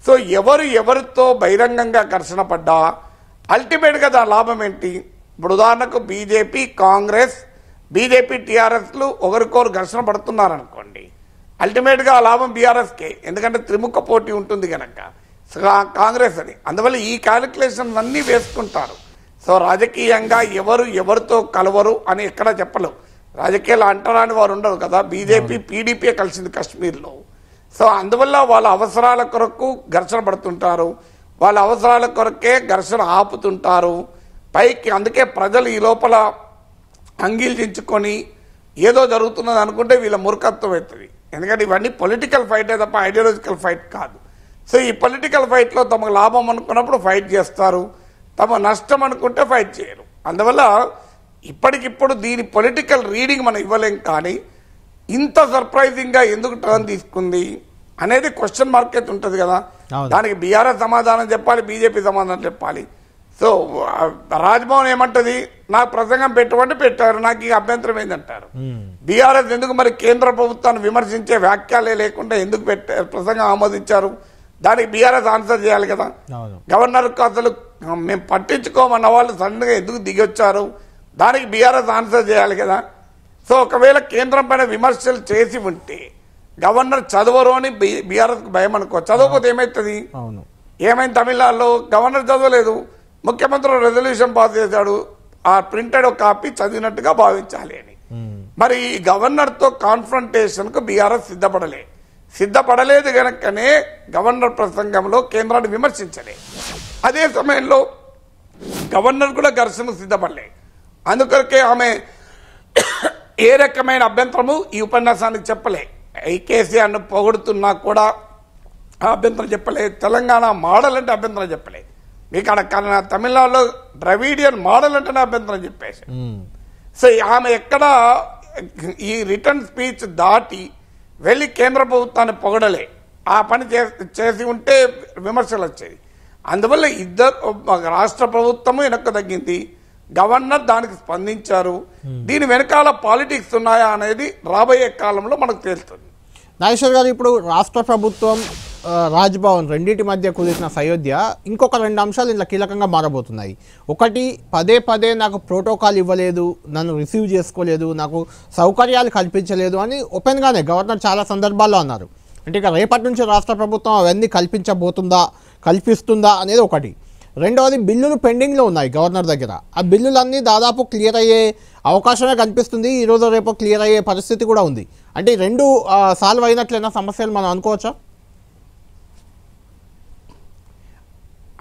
సో ఎవరు ఎవరితో బహిరంగంగా ఘర్షణ పడ్డా అల్టిమేట్గా దాని లాభం ఏంటి ఇప్పుడు ఉదాహరణకు బీజేపీ కాంగ్రెస్ బీజేపీ టీఆర్ఎస్లు ఒకరికొకరు ఘర్షణ పడుతున్నారనుకోండి అల్టిమేట్గా ఆ లాభం బీఆర్ఎస్కే ఎందుకంటే త్రిముఖ పోటీ ఉంటుంది కనుక కాంగ్రెస్ అని అందువల్ల ఈ క్యాలిక్యులేషన్ అన్నీ వేసుకుంటారు సో రాజకీయంగా ఎవరు ఎవరితో కలవరు అని ఎక్కడ చెప్పలేవు రాజకీయాలు అంటరాని వారు ఉండరు కదా బీజేపీ పీడీపీ కలిసింది కాశ్మీర్లో సో అందువల్ల వాళ్ళ అవసరాల కొరకు ఘర్షణ పడుతుంటారు వాళ్ళ అవసరాల కొరకే ఘర్షణ ఆపుతుంటారు పైకి అందుకే ప్రజలు ఈ లోపల అంగీలించుకొని ఏదో జరుగుతున్నది అనుకుంటే వీళ్ళ మూర్ఖత్వం అవుతుంది ఎందుకంటే ఇవన్నీ పొలిటికల్ ఫైటే తప్ప ఐడియాలజికల్ ఫైట్ కాదు సో ఈ పొలిటికల్ ఫైట్లో తమకు లాభం అనుకున్నప్పుడు ఫైట్ చేస్తారు తమ నష్టం అనుకుంటే ఫైట్ చేయరు అందువల్ల ఇప్పటికిప్పుడు దీని పొలిటికల్ రీడింగ్ మనం ఇవ్వలేం కానీ ఇంత సర్ప్రైజింగ్గా ఎందుకు టర్న్ తీసుకుంది అనేది క్వశ్చన్ మార్క్ అయితే ఉంటుంది కదా దానికి బీఆర్ఎస్ సమాధానం చెప్పాలి బీజేపీ సమాధానం చెప్పాలి సో రాజ్భవన్ ఏమంటది నాకు ప్రసంగం పెట్టమంటే పెట్టారు నాకు ఈ అభ్యంతరం ఏంటంటారు బీఆర్ఎస్ ఎందుకు మరి కేంద్ర ప్రభుత్వాన్ని విమర్శించే వ్యాఖ్యలే లేకుండా ఎందుకు పెట్టారు ప్రసంగం ఆమోదించారు దానికి బీఆర్ఎస్ ఆన్సర్ చేయాలి కదా గవర్నర్ అసలు మేము పట్టించుకోమన్న వాళ్ళు సడన్గా ఎందుకు దిగొచ్చారు దానికి బీఆర్ఎస్ ఆన్సర్ చేయాలి కదా సో ఒకవేళ కేంద్రం పైన విమర్శలు చేసి ఉంటే గవర్నర్ చదవరు అని బీఆర్ఎస్కు భయం అనుకో చదవకపోతే ఏమవుతుంది ఏమైంది తమిళనాడులో గవర్నర్ చదవలేదు ముఖ్యమంత్రి రెజల్యూషన్ పాస్ చేశాడు ఆ ప్రింటెడ్ కాపీ చదివినట్టుగా భావించాలి అని మరి ఈ గవర్నర్తో కాన్ఫ్రంటేషన్కు బీఆర్ఎస్ సిద్ధపడలే సిద్ధపడలేదు కనుకనే గవర్నర్ ప్రసంగంలో కేంద్రాన్ని విమర్శించలేదు అదే సమయంలో గవర్నర్ కూడా ఘర్షణకు సిద్ధపడలే అందుకొరకే ఆమె ఏ రకమైన అభ్యంతరము ఈ ఉపన్యాసానికి చెప్పలే కేసీఆర్ను పొగుడుతున్నా కూడా అభ్యంతరం చెప్పలే తెలంగాణ మోడల్ అంటే అభ్యంతరం చెప్పలే మీకు అక్కడ తమిళనాడులో ద్రవిడియన్ మోడల్ అంటేనే అభ్యంతరం చెప్పేసి సో ఆమె ఎక్కడ ఈ రిటర్న్ స్పీచ్ దాటి వెళ్ళి కేంద్ర ప్రభుత్వాన్ని పొగడలే ఆ పని చేసి ఉంటే విమర్శలు వచ్చేది అందువల్ల ఇద్దరు రాష్ట్ర ప్రభుత్వము వెనక్క తగ్గింది గవర్నర్ దానికి స్పందించారు hmm. దీని వెనకాల పాలిటిక్స్ ఉన్నాయా అనేది రాబోయే కాలంలో మనకు తెలుస్తుంది నాగేశ్వర్ గారు ఇప్పుడు రాష్ట్ర ప్రభుత్వం రాజ్భవన్ రెండింటి మధ్య కుదిరిన సయోధ్య ఇంకొక రెండు అంశాలు ఇట్లా కీలకంగా మారబోతున్నాయి ఒకటి పదే పదే నాకు ప్రోటోకాల్ ఇవ్వలేదు నన్ను రిసీవ్ చేసుకోలేదు నాకు సౌకర్యాలు కల్పించలేదు అని ఓపెన్గానే గవర్నర్ చాలా సందర్భాల్లో అన్నారు అంటే ఇక రేపటి నుంచి రాష్ట్ర ప్రభుత్వం అవన్నీ కల్పించబోతుందా కల్పిస్తుందా అనేది ఒకటి రెండవది బిల్లులు పెండింగ్లో ఉన్నాయి గవర్నర్ దగ్గర ఆ బిల్లులన్నీ దాదాపు క్లియర్ అయ్యే అవకాశమే కనిపిస్తుంది ఈరోజు రేపు క్లియర్ అయ్యే పరిస్థితి కూడా ఉంది అంటే రెండు సాల్వ్ అయినట్లయినా సమస్యలు మనం అనుకోవచ్చా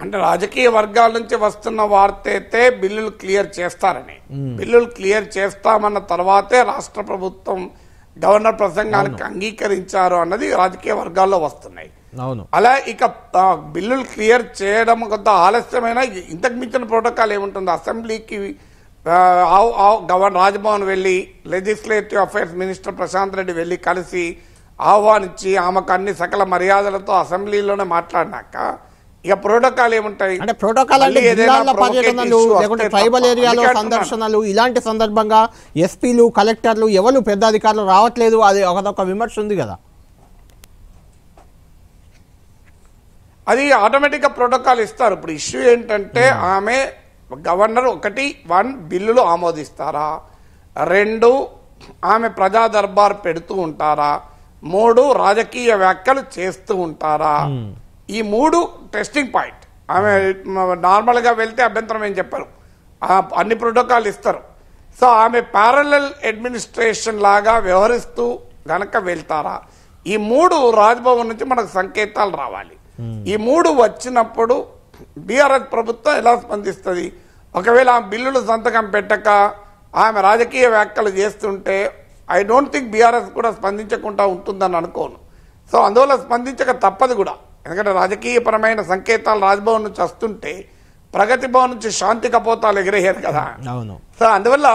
అంటే రాజకీయ వర్గాల నుంచి వస్తున్న వార్త అయితే బిల్లులు క్లియర్ చేస్తారని బిల్లులు క్లియర్ చేస్తామన్న తర్వాతే రాష్ట్ర ప్రభుత్వం గవర్నర్ ప్రసంగానికి అంగీకరించారు అన్నది రాజకీయ వర్గాల్లో వస్తున్నాయి అవును అలా ఇక బిల్లులు క్లియర్ చేయడం కొంత ఆలస్యమైన ఇంతకు మించిన ప్రోటోకాల్ ఏముంటుంది అసెంబ్లీకి గవర్నర్ రాజ్భవన్ వెళ్ళి legislative affairs minister Prashanth Reddy వెళ్ళి కలిసి ఆహ్వానించి ఆమెకు అన్ని సకల మర్యాదలతో అసెంబ్లీలోనే మాట్లాడినాక ఇక ప్రోటోకాల్ ఏముంటాయి అంటే ప్రోటోకాల్ అంటే పర్యటనలు లేకుంటే ట్రైబల్ ఏరియాలో సందర్శనలు ఇలాంటి సందర్భంగా ఎస్పీలు కలెక్టర్లు ఎవరు పెద్ద అధికారులు రావట్లేదు అది ఒకదొక విమర్శ ఉంది కదా అది ఆటోమేటిక్గా ప్రోటోకాల్ ఇస్తారు ఇప్పుడు ఇష్యూ ఏంటంటే hmm. ఆమె గవర్నర్ ఒకటి వన్ బిల్లులు ఆమోదిస్తారా రెండు ఆమె ప్రజా దర్బార్ పెడుతూ ఉంటారా మూడు రాజకీయ వ్యాఖ్యలు చేస్తూ ఉంటారా hmm. ఈ మూడు టెస్టింగ్ పాయింట్ ఆమె నార్మల్గా వెళ్తే అభ్యంతరం ఏం చెప్పారు అన్ని ప్రోటోకాల్ ఇస్తారు సో ఆమె ప్యారలల్ అడ్మినిస్ట్రేషన్ లాగా వ్యవహరిస్తూ గనక వెళ్తారా ఈ మూడు రాజ్భవన్ నుంచి మనకు సంకేతాలు రావాలి ఈ మూడు వచ్చినప్పుడు బీఆర్ఎస్ ప్రభుత్వం ఎలా స్పందిస్తుంది ఒకవేళ ఆమె బిల్లులు సంతకం పెట్టక ఆమె రాజకీయ వ్యాఖ్యలు చేస్తుంటే ఐ డోంట్ థింక్ బీఆర్ఎస్ కూడా స్పందించకుండా ఉంటుందని అనుకోను సో అందువల్ల స్పందించక తప్పదు కూడా ఎందుకంటే రాజకీయపరమైన సంకేతాలు రాజభవన్ నుంచి వస్తుంటే ప్రగతి భవన్ నుంచి శాంతి కపోతాలు ఎగిరేయారు కదా అవును సో అందువల్ల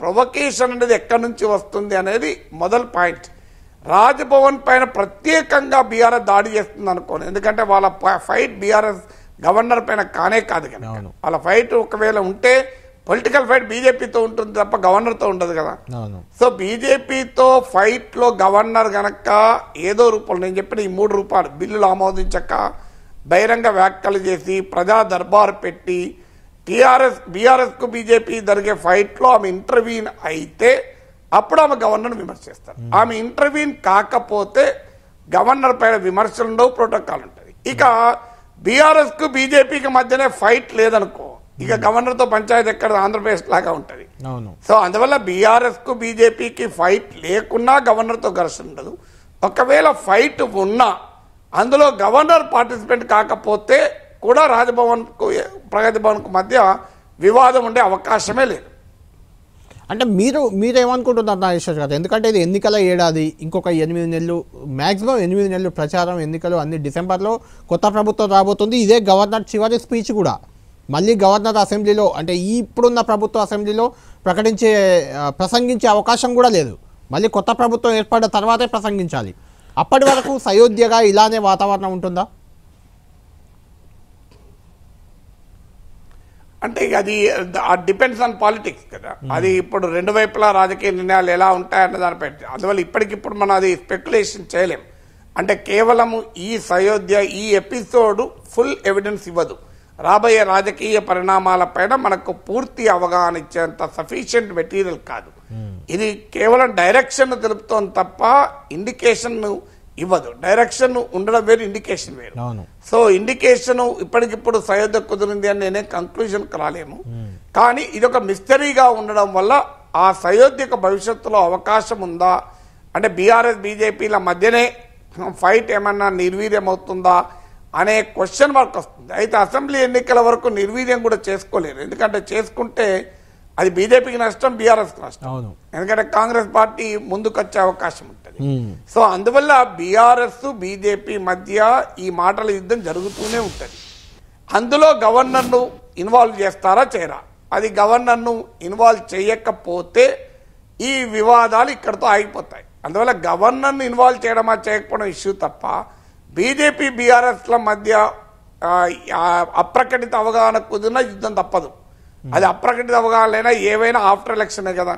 ప్రొవకేషన్ అనేది ఎక్కడి నుంచి వస్తుంది అనేది మొదలు పాయింట్ రాజ్భవన్ పైన ప్రత్యేకంగా బీఆర్ఎస్ దాడి చేస్తుంది అనుకోను ఎందుకంటే వాళ్ళ ఫైట్ బీఆర్ఎస్ గవర్నర్ పైన కానే కాదు కదా వాళ్ళ ఫైట్ ఒకవేళ ఉంటే పొలిటికల్ ఫైట్ బీజేపీతో ఉంటుంది తప్ప గవర్నర్తో ఉండదు కదా సో బీజేపీతో ఫైట్లో గవర్నర్ గనక ఏదో రూపంలో నేను చెప్పిన ఈ మూడు రూపాయలు బిల్లులు ఆమోదించక బహిరంగ వ్యాఖ్యలు చేసి ప్రజా దర్బారు పెట్టి టీఆర్ఎస్ బీఆర్ఎస్కు బీజేపీ జరిగే ఫైట్లో ఆమె ఇంటర్వ్యూన్ అయితే అప్పుడు ఆమె గవర్నర్ను విమర్శిస్తారు ఆమె ఇంటర్వ్యూన్ కాకపోతే గవర్నర్ పైన విమర్శలు ఉండవు ప్రోటోకాల్ ఉంటుంది ఇక బీఆర్ఎస్కు బీజేపీకి మధ్యనే ఫైట్ లేదనుకో ఇక గవర్నర్తో పంచాయతీ ఎక్కడ ఆంధ్రప్రదేశ్ లాగా ఉంటుంది సో అందువల్ల బీఆర్ఎస్కు బీజేపీకి ఫైట్ లేకున్నా గవర్నర్తో ఘర్షణ ఉండదు ఒకవేళ ఫైట్ ఉన్నా అందులో గవర్నర్ పార్టిసిపెంట్ కాకపోతే కూడా రాజభవన్కు ప్రగతి భవన్కు మధ్య వివాదం ఉండే అవకాశమే లేదు అంటే మీరు మీరేమనుకుంటున్నారు నాగేశ్వర్ గారు ఎందుకంటే ఇది ఎన్నికల ఏడాది ఇంకొక ఎనిమిది నెలలు మ్యాక్సిమం ఎనిమిది నెలలు ప్రచారం ఎన్నికలు అన్ని డిసెంబర్లో కొత్త ప్రభుత్వం రాబోతుంది ఇదే గవర్నర్ చివరి స్పీచ్ కూడా మళ్ళీ గవర్నర్ అసెంబ్లీలో అంటే ఇప్పుడున్న ప్రభుత్వ అసెంబ్లీలో ప్రకటించే ప్రసంగించే అవకాశం కూడా లేదు మళ్ళీ కొత్త ప్రభుత్వం ఏర్పడిన తర్వాతే ప్రసంగించాలి అప్పటి వరకు సయోధ్యగా ఇలానే వాతావరణం ఉంటుందా అంటే అది డిపెండ్స్ ఆన్ పాలిటిక్స్ కదా hmm. అది ఇప్పుడు రెండు వైపులా రాజకీయ నిర్ణయాలు ఎలా ఉంటాయన్న దానిపై అందువల్ల ఇప్పటికిప్పుడు మనం అది స్పెక్యులేషన్ చేయలేం అంటే కేవలము ఈ సయోధ్య ఈ ఎపిసోడ్ ఫుల్ ఎవిడెన్స్ ఇవ్వదు రాబోయే రాజకీయ పరిణామాలపైన మనకు పూర్తి అవగాహన ఇచ్చేంత సఫిషియంట్ మెటీరియల్ కాదు hmm. ఇది కేవలం డైరెక్షన్ తెలుపుతోంది తప్ప ఇండికేషన్ ఇవ్వదు డైరెక్షన్ ఉండడం వేరు ఇండికేషన్ వేరు సో ఇండికేషన్ ఇప్పటికిప్పుడు సయోధ్య కుదిరింది అని నేనే కంక్లూజన్కి రాలేము hmm. కానీ ఇది ఒక మిస్టరీగా ఉండడం వల్ల ఆ సయోధ్యకు భవిష్యత్తులో అవకాశం ఉందా అంటే బీఆర్ఎస్ బీజేపీల మధ్యనే ఫైట్ ఏమన్నా నిర్వీర్యమవుతుందా అనే క్వశ్చన్ మార్క్ వస్తుంది అయితే అసెంబ్లీ ఎన్నికల వరకు నిర్వీర్యం కూడా చేసుకోలేరు ఎందుకంటే చేసుకుంటే అది బీజేపీకి నష్టం బీఆర్ఎస్కి నష్టం ఎందుకంటే కాంగ్రెస్ పార్టీ ముందుకొచ్చే అవకాశం ఉంటుంది సో అందువల్ల బీఆర్ఎస్ బీజేపీ మధ్య ఈ మాటల యుద్ధం జరుగుతూనే ఉంటుంది అందులో గవర్నర్ను ఇన్వాల్వ్ చేస్తారా చేయరా అది గవర్నర్ను ఇన్వాల్వ్ చేయకపోతే ఈ వివాదాలు ఇక్కడితో ఆగిపోతాయి అందువల్ల గవర్నర్ను ఇన్వాల్వ్ చేయడమా చేయకపోవడం ఇష్యూ తప్ప బీజేపీ బీఆర్ఎస్ల మధ్య అప్రకటిత అవగాహన కుదిరినా యుద్ధం తప్పదు అది అప్రకటిత అవగాహన అయినా ఏవైనా ఆఫ్టర్ ఎలక్షనే కదా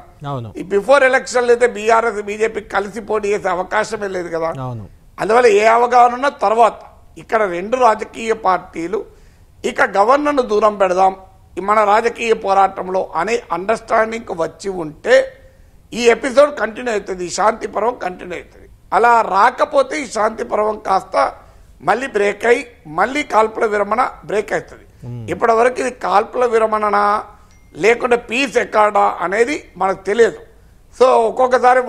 ఈ బిఫోర్ ఎలక్షన్లు అయితే బీఆర్ఎస్ బీజేపీ కలిసి పోటీ చేసే అవకాశమే లేదు కదా అందువల్ల ఏ అవగాహన ఉన్నా తర్వాత ఇక్కడ రెండు రాజకీయ పార్టీలు ఇక గవర్నర్ను దూరం పెడదాం మన రాజకీయ పోరాటంలో అనే అండర్స్టాండింగ్ వచ్చి ఉంటే ఈ ఎపిసోడ్ కంటిన్యూ అవుతుంది ఈ శాంతిపరం కంటిన్యూ అవుతుంది అలా రాకపోతే ఈ శాంతి పర్వం కాస్త మళ్ళీ బ్రేక్ అయి మళ్ళీ కాల్పుల విరమణ బ్రేక్ అవుతుంది ఇప్పటి వరకు ఇది కాల్పుల విరమణనా లేకుంటే పీస్ ఎక్కడా అనేది మనకు తెలియదు సో ఒక్కొక్కసారి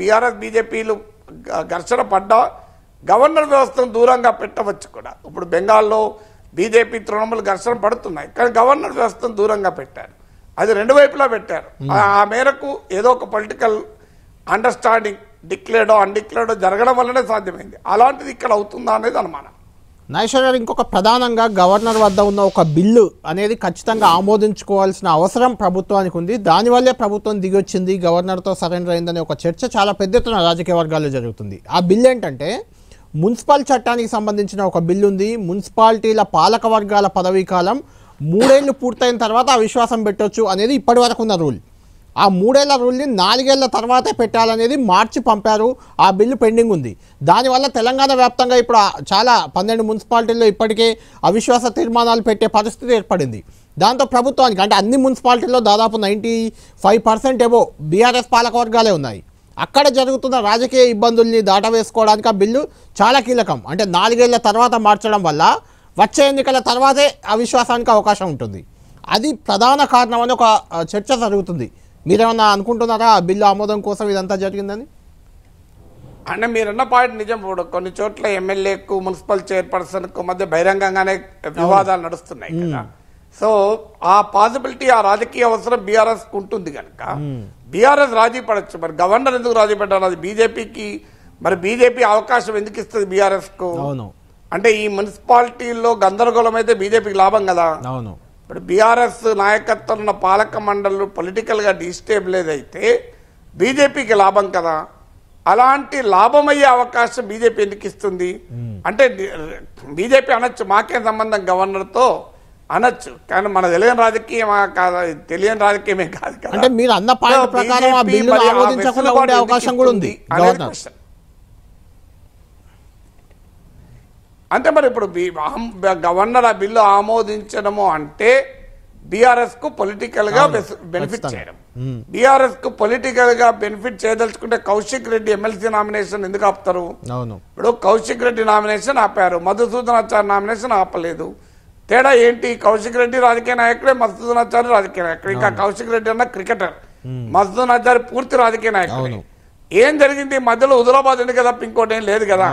బీఆర్ఎస్ బీజేపీలు ఘర్షణ పడ్డా గవర్నర్ వ్యవస్థను దూరంగా పెట్టవచ్చు కూడా ఇప్పుడు బెంగాల్లో బీజేపీ తృణములు ఘర్షణ పడుతున్నాయి కానీ గవర్నర్ వ్యవస్థను దూరంగా పెట్టారు అది రెండు వైపులా పెట్టారు ఆ మేరకు ఏదో ఒక పొలిటికల్ అండర్స్టాండింగ్ డిక్లేర్డో అన్డిక్లేర్డో జరగడం వల్లనే సాధ్యమైంది అలాంటిది ఇక్కడ అవుతుందా అనేది అనుమానం నైశ్వర్య ఇంకొక ప్రధానంగా గవర్నర్ వద్ద ఉన్న ఒక బిల్లు అనేది ఖచ్చితంగా ఆమోదించుకోవాల్సిన అవసరం ప్రభుత్వానికి ఉంది దానివల్లే ప్రభుత్వం దిగొచ్చింది గవర్నర్తో సరెండర్ అయిందనే ఒక చర్చ చాలా పెద్ద ఎత్తున రాజకీయ వర్గాల్లో జరుగుతుంది ఆ బిల్లు ఏంటంటే మున్సిపల్ చట్టానికి సంబంధించిన ఒక బిల్లు ఉంది మున్సిపాలిటీల పాలక వర్గాల పదవీ కాలం మూడేళ్లు పూర్తయిన తర్వాత అవిశ్వాసం పెట్టొచ్చు అనేది ఇప్పటి వరకు ఉన్న రూల్ ఆ మూడేళ్ల రూల్ని నాలుగేళ్ల తర్వాతే పెట్టాలనేది మార్చి పంపారు ఆ బిల్లు పెండింగ్ ఉంది దానివల్ల తెలంగాణ వ్యాప్తంగా ఇప్పుడు చాలా పన్నెండు మున్సిపాలిటీల్లో ఇప్పటికే అవిశ్వాస తీర్మానాలు పెట్టే పరిస్థితి ఏర్పడింది దాంతో ప్రభుత్వానికి అంటే అన్ని మున్సిపాలిటీల్లో దాదాపు నైంటీ ఫైవ్ పర్సెంట్ ఏవో బీఆర్ఎస్ పాలకవర్గాలే ఉన్నాయి అక్కడ జరుగుతున్న రాజకీయ ఇబ్బందుల్ని దాటవేసుకోవడానికి ఆ బిల్లు చాలా కీలకం అంటే నాలుగేళ్ల తర్వాత మార్చడం వల్ల వచ్చే ఎన్నికల తర్వాతే అవిశ్వాసానికి అవకాశం ఉంటుంది అది ప్రధాన కారణం అని ఒక చర్చ జరుగుతుంది మీరేమన్నా అనుకుంటున్నారా ఆ బిల్లు ఆమోదం కోసం ఇదంతా జరిగిందని అంటే మీరున్న పాయింట్ నిజం కూడా కొన్ని చోట్ల ఎమ్మెల్యేకు మున్సిపల్ చైర్పర్సన్కు మధ్య బహిరంగంగానే వివాదాలు నడుస్తున్నాయి కదా సో ఆ పాసిబిలిటీ ఆ రాజకీయ అవసరం బీఆర్ఎస్ ఉంటుంది కనుక బీఆర్ఎస్ రాజీ పడచ్చు మరి గవర్నర్ ఎందుకు రాజీ పడ్డారు అది బీజేపీకి మరి బీజేపీ అవకాశం ఎందుకు ఇస్తుంది బీఆర్ఎస్కు అంటే ఈ మున్సిపాలిటీలో గందరగోళం అయితే బీజేపీకి లాభం కదా అవును ఇప్పుడు బీఆర్ఎస్ నాయకత్వం ఉన్న పాలక మండలి పొలిటికల్గా డిస్టేబులైజ్ అయితే బీజేపీకి లాభం కదా అలాంటి లాభం అయ్యే అవకాశం బీజేపీ ఎందుకు ఇస్తుంది అంటే బీజేపీ అనొచ్చు మాకేం సంబంధం గవర్నర్తో అనొచ్చు కానీ మన తెలియని రాజకీయం కాదు తెలియని రాజకీయమే కాదు అంటే మీరు అన్న ప్రకారం ఆ బిల్లు ఆమోదించకుండా అవకాశం కూడా ఉంది అనేది అంటే మరి ఇప్పుడు గవర్నర్ ఆ బిల్లు ఆమోదించడము అంటే పొలిటికల్ పొలిటికల్గా బెనిఫిట్ చేయడం పొలిటికల్ గా బెనిఫిట్ చేయదలుచుకుంటే కౌశిక్ రెడ్డి ఎమ్మెల్సీ నామినేషన్ ఎందుకు ఆపుతారు ఇప్పుడు కౌశిక్ రెడ్డి నామినేషన్ ఆపారు మధుసూదనాచార్య నామినేషన్ ఆపలేదు తేడా ఏంటి కౌశిక్ రెడ్డి రాజకీయ నాయకుడే మధుసూదనాచార్య రాజకీయ నాయకుడు ఇంకా కౌశిక్ రెడ్డి అన్న క్రికెటర్ మధుసూదనాచార్య పూర్తి రాజకీయ నాయకుడు ఏం జరిగింది మధ్యలో హుదురాబాద్ ఉంది కదా ఇంకోటి ఏం లేదు కదా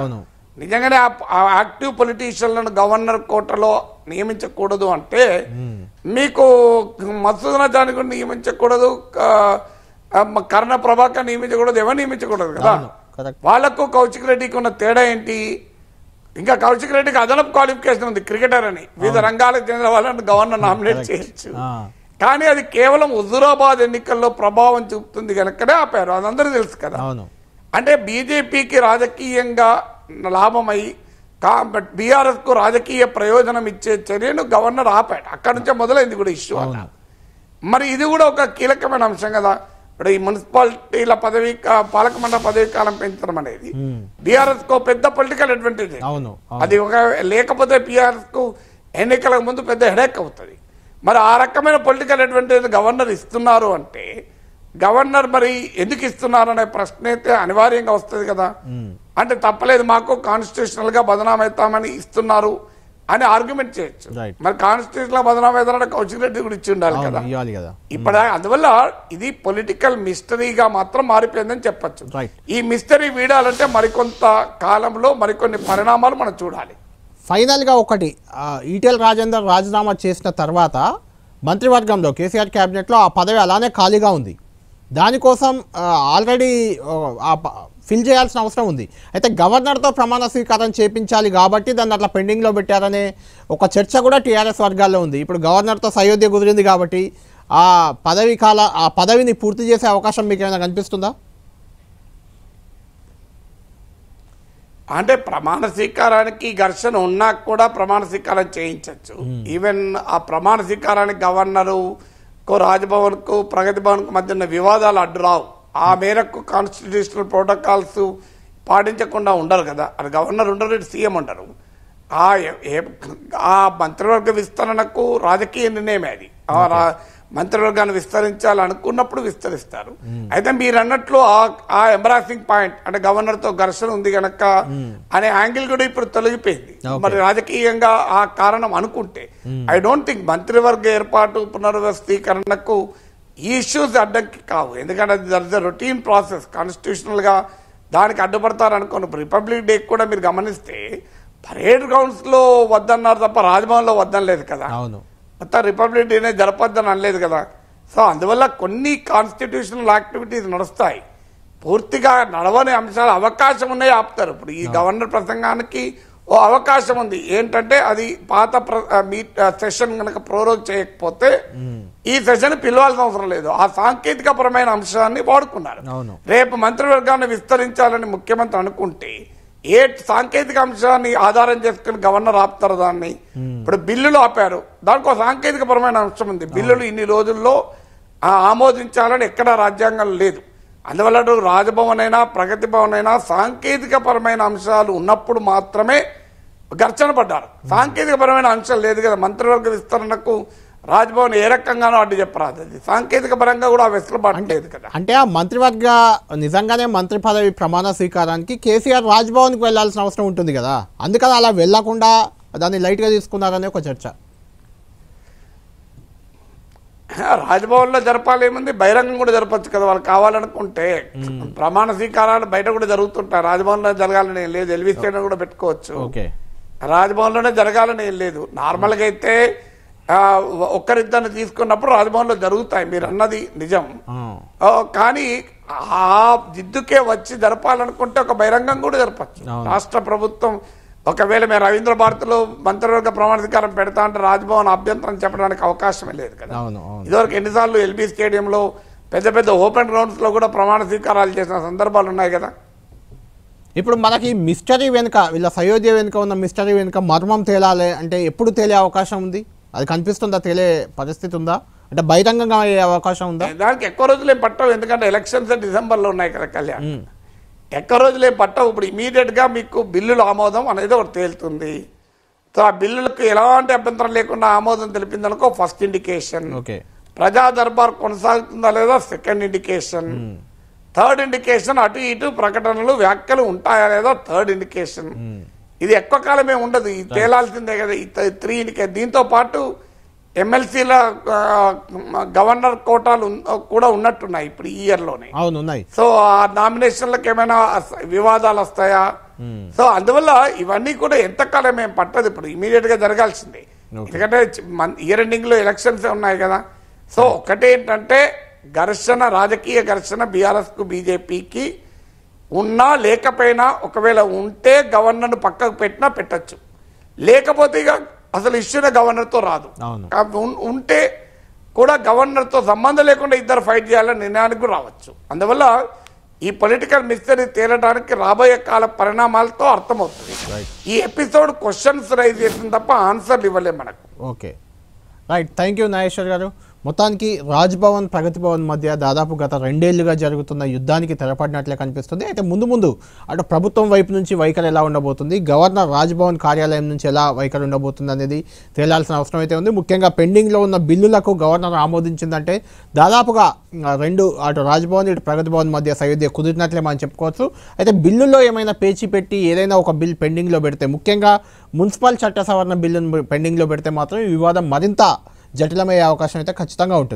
నిజంగానే ఆ యాక్టివ్ పొలిటీషియన్లను గవర్నర్ కోటలో నియమించకూడదు అంటే hmm. మీకు మత్సూద్ నజాని కూడా నియమించకూడదు కర్ణ ప్రభాకర్ నియమించకూడదు ఎవరు నియమించకూడదు కదా వాళ్లకు కౌశిక్ రెడ్డికి ఉన్న తేడా ఏంటి ఇంకా కౌశిక్ రెడ్డికి అదనపు క్వాలిఫికేషన్ ఉంది క్రికెటర్ అని వివిధ రంగాలకు చెందిన వాళ్ళని గవర్నర్ నామినేట్ చేయొచ్చు కానీ అది కేవలం హుజురాబాద్ ఎన్నికల్లో ప్రభావం చూపుతుంది కనుకనే ఆపారు అదందరూ తెలుసు కదా అంటే బీజేపీకి రాజకీయంగా లాభమై కా బట్ కు రాజకీయ ప్రయోజనం ఇచ్చే చర్యను గవర్నర్ ఆపాడు అక్కడి నుంచే మొదలైంది కూడా ఇష్యూ అన్న మరి ఇది కూడా ఒక కీలకమైన అంశం కదా ఇప్పుడు ఈ మున్సిపాలిటీల పదవి పాలక మండల పదవీ కాలం పెంచడం అనేది బీఆర్ఎస్ కు పెద్ద పొలిటికల్ అడ్వాంటేజ్ అది ఒక లేకపోతే బీఆర్ఎస్ కు ఎన్నికలకు ముందు పెద్ద హెడేక్ అవుతుంది మరి ఆ రకమైన పొలిటికల్ అడ్వాంటేజ్ గవర్నర్ ఇస్తున్నారు అంటే గవర్నర్ మరి ఎందుకు ఇస్తున్నారు అనే ప్రశ్న అయితే అనివార్యంగా వస్తుంది కదా అంటే తప్పలేదు మాకు కాన్స్టిట్యూషనల్గా బదనాం ఎత్తామని ఇస్తున్నారు అని ఆర్గ్యుమెంట్ చేయొచ్చు మరి కాన్స్టిట్యూషన్లో బదనామ అవుతారంటే కౌశిక్ రెడ్డి కూడా ఇచ్చి ఉండాలి కదా ఇప్పుడు అందువల్ల ఇది పొలిటికల్ మిస్టరీగా మాత్రం మారిపోయిందని చెప్పచ్చు ఈ మిస్టరీ వీడాలంటే మరికొంత కాలంలో మరికొన్ని పరిణామాలు మనం చూడాలి ఫైనల్గా ఒకటి ఈటెల్ రాజేందర్ రాజీనామా చేసిన తర్వాత మంత్రివర్గంలో కేసీఆర్ లో ఆ పదవి అలానే ఖాళీగా ఉంది దానికోసం ఆల్రెడీ ఫిల్ చేయాల్సిన అవసరం ఉంది అయితే గవర్నర్తో ప్రమాణ స్వీకారం చేపించాలి కాబట్టి దాన్ని అట్లా పెండింగ్లో పెట్టారనే ఒక చర్చ కూడా టీఆర్ఎస్ వర్గాల్లో ఉంది ఇప్పుడు గవర్నర్తో సయోధ్య కుదిరింది కాబట్టి ఆ పదవి కాల ఆ పదవిని పూర్తి చేసే అవకాశం మీకు ఏమైనా కనిపిస్తుందా అంటే ప్రమాణ స్వీకారానికి ఘర్షణ ఉన్నా కూడా ప్రమాణ స్వీకారం చేయించవచ్చు ఈవెన్ ఆ ప్రమాణ స్వీకారానికి గవర్నరు రాజ్భవన్కు ప్రగతి భవన్కు మధ్య ఉన్న వివాదాలు అడ్డు రావు ఆ మేరకు కాన్స్టిట్యూషనల్ ప్రోటోకాల్స్ పాటించకుండా ఉండరు కదా అది గవర్నర్ ఉండరు సీఎం ఉండరు ఆ ఆ మంత్రివర్గ విస్తరణకు రాజకీయ నిర్ణయమే అది మంత్రివర్గాన్ని విస్తరించాలనుకున్నప్పుడు విస్తరిస్తారు అయితే మీరు అన్నట్లు ఆ ఎంబరాసింగ్ పాయింట్ అంటే గవర్నర్ తో ఘర్షణ ఉంది గనక అనే యాంగిల్ కూడా ఇప్పుడు తొలగిపోయింది మరి రాజకీయంగా ఆ కారణం అనుకుంటే ఐ డోంట్ థింక్ మంత్రివర్గ ఏర్పాటు పునర్వస్తీకరణకు ఇష్యూస్ అడ్డంకి కావు ఎందుకంటే దట్ ఇస్ రొటీన్ ప్రాసెస్ కాన్స్టిట్యూషనల్గా దానికి అడ్డుపడతారు అనుకోండి రిపబ్లిక్ డే కూడా మీరు గమనిస్తే పరేడ్ గ్రౌండ్స్లో వద్దన్నారు తప్ప రాజభవన్లో లేదు కదా అవును మొత్తం రిపబ్లిక్ డేనే జరపద్దని అనలేదు కదా సో అందువల్ల కొన్ని కాన్స్టిట్యూషనల్ యాక్టివిటీస్ నడుస్తాయి పూర్తిగా నడవని అంశాలు అవకాశం ఉన్నాయి ఆపుతారు ఇప్పుడు ఈ గవర్నర్ ప్రసంగానికి ఓ అవకాశం ఉంది ఏంటంటే అది పాత ప్ర సెషన్ కనుక ప్రోరోగ్ చేయకపోతే ఈ సెషన్ పిలవాల్సిన అవసరం లేదు ఆ సాంకేతికపరమైన అంశాన్ని వాడుకున్నారు రేపు మంత్రివర్గాన్ని విస్తరించాలని ముఖ్యమంత్రి అనుకుంటే ఏ సాంకేతిక అంశాన్ని ఆధారం చేసుకుని గవర్నర్ ఆపుతారు దాన్ని ఇప్పుడు బిల్లులు ఆపారు దానికి ఒక సాంకేతికపరమైన అంశం ఉంది బిల్లులు ఇన్ని రోజుల్లో ఆమోదించాలని ఎక్కడ రాజ్యాంగం లేదు అందువల్ల రాజభవన్ అయినా ప్రగతి భవన్ అయినా సాంకేతికపరమైన అంశాలు ఉన్నప్పుడు మాత్రమే ఘర్షణ పడ్డారు సాంకేతికపరమైన అంశాలు లేదు కదా మంత్రివర్గ విస్తరణకు రాజ్భవన్ ఏ రకంగానో అడ్డు చెప్పరాదు అది సాంకేతిక పరంగా కూడా వెసులుబాటు లేదు కదా అంటే ఆ మంత్రివర్గ నిజంగానే మంత్రి పదవి ప్రమాణ స్వీకారానికి కేసీఆర్ రాజ్భవన్కి వెళ్లాల్సిన అవసరం ఉంటుంది కదా అందుకని అలా వెళ్లకుండా దాన్ని లైట్గా తీసుకున్నారనే ఒక చర్చ రాజ్భవన్లో జరపాలి ఏముంది బహిరంగం కూడా జరపచ్చు కదా వాళ్ళు కావాలనుకుంటే ప్రమాణ స్వీకారాలు బయట కూడా జరుగుతుంటాయి రాజ్భవన్లో జరగాలని లేదు ఎల్వీ కూడా పెట్టుకోవచ్చు రాజ్భవన్లోనే జరగాలని లేదు నార్మల్గా అయితే ఒక్కరిద్దరిని తీసుకున్నప్పుడు రాజభవన్లో జరుగుతాయి మీరు అన్నది నిజం కానీ ఆ దిద్దుకే వచ్చి జరపాలనుకుంటే ఒక బహిరంగం కూడా జరపచ్చు రాష్ట్ర ప్రభుత్వం ఒకవేళ మేము రవీంద్ర భారతిలో మంత్రివర్గ ప్రమాణాధికారం పెడతా అంటే రాజ్భవన్ అభ్యంతరం చెప్పడానికి అవకాశం లేదు కదా ఇదివరకు ఎన్నిసార్లు ఎల్బీ స్టేడియంలో పెద్ద పెద్ద ఓపెన్ గ్రౌండ్స్ లో కూడా ప్రమాణ స్వీకారాలు చేసిన సందర్భాలు ఉన్నాయి కదా ఇప్పుడు మనకి మిస్టరీ వెనుక వీళ్ళ సయోధ్య వెనుక ఉన్న మిస్టరీ వెనుక మర్మం తేలాలి అంటే ఎప్పుడు తేలే అవకాశం ఉంది అది కనిపిస్తుందా తెలియ పరిస్థితి ఉందా అంటే బహిరంగంగా అయ్యే అవకాశం ఉందా దానికి ఎక్కువ రోజులే పట్టవు ఎందుకంటే ఎలక్షన్స్ డిసెంబర్లో ఉన్నాయి కదా కళ్యాణ్ ఎక్కువ రోజులే పట్టవు ఇప్పుడు ఇమీడియట్గా మీకు బిల్లుల ఆమోదం అనేది ఒకటి తేలుతుంది సో ఆ బిల్లులకు ఎలాంటి అభ్యంతరం లేకుండా ఆమోదం తెలిపిందనుకో ఫస్ట్ ఇండికేషన్ ఓకే ప్రజా దర్బార్ కొనసాగుతుందా లేదా సెకండ్ ఇండికేషన్ థర్డ్ ఇండికేషన్ అటు ఇటు ప్రకటనలు వ్యాఖ్యలు ఉంటాయా లేదా థర్డ్ ఇండికేషన్ ఇది ఎక్కువ కాలమే ఉండదు ఇది తేలాల్సిందే కదా ఈ దీంతో పాటు ఎమ్మెల్సీల గవర్నర్ కోటాలు కూడా ఉన్నట్టున్నాయి ఇప్పుడు ఈ ఇయర్లోనే లోనే సో ఆ నామినేషన్లకు ఏమైనా వివాదాలు వస్తాయా సో అందువల్ల ఇవన్నీ కూడా ఎంతకాలం మేము పట్టదు ఇప్పుడు ఇమీడియట్ గా జరగాల్సిందే ఎందుకంటే ఇయర్ ఎండింగ్ లో ఎలక్షన్స్ ఉన్నాయి కదా సో ఒకటేంటంటే ఘర్షణ రాజకీయ ఘర్షణ బీఆర్ఎస్ కు బీజేపీకి ఉన్నా లేకపోయినా ఒకవేళ ఉంటే గవర్నర్ను పక్కకు పెట్టినా పెట్టచ్చు లేకపోతే ఇక అసలు ఇష్యూనే గవర్నర్తో రాదు ఉంటే కూడా గవర్నర్తో సంబంధం లేకుండా ఇద్దరు ఫైట్ చేయాలని నిర్ణయానికి రావచ్చు అందువల్ల ఈ పొలిటికల్ మిస్టరీ తేలడానికి రాబోయే కాల పరిణామాలతో అర్థమవుతుంది ఈ ఎపిసోడ్ క్వశ్చన్స్ రైజ్ చేసిన తప్ప ఆన్సర్లు ఇవ్వలేము మనకు okay right thank you Nageshwar garu మొత్తానికి రాజ్భవన్ ప్రగతి భవన్ మధ్య దాదాపు గత రెండేళ్లుగా జరుగుతున్న యుద్ధానికి తెరపడినట్లే కనిపిస్తుంది అయితే ముందు ముందు అటు ప్రభుత్వం వైపు నుంచి వైఖరి ఎలా ఉండబోతుంది గవర్నర్ రాజ్భవన్ కార్యాలయం నుంచి ఎలా వైఖరి ఉండబోతుంది అనేది తేలాల్సిన అవసరం అయితే ఉంది ముఖ్యంగా పెండింగ్లో ఉన్న బిల్లులకు గవర్నర్ ఆమోదించిందంటే దాదాపుగా రెండు అటు రాజ్భవన్ ఇటు ప్రగతి భవన్ మధ్య సయోధ్య కుదిరినట్లే మనం చెప్పుకోవచ్చు అయితే బిల్లులో ఏమైనా పేచి పెట్టి ఏదైనా ఒక బిల్ పెండింగ్లో పెడితే ముఖ్యంగా మున్సిపల్ చట్ట సవరణ బిల్లును పెండింగ్లో పెడితే మాత్రం ఈ వివాదం మరింత జటిలమయ్యే అవకాశం అయితే ఖచ్చితంగా ఉంటుంది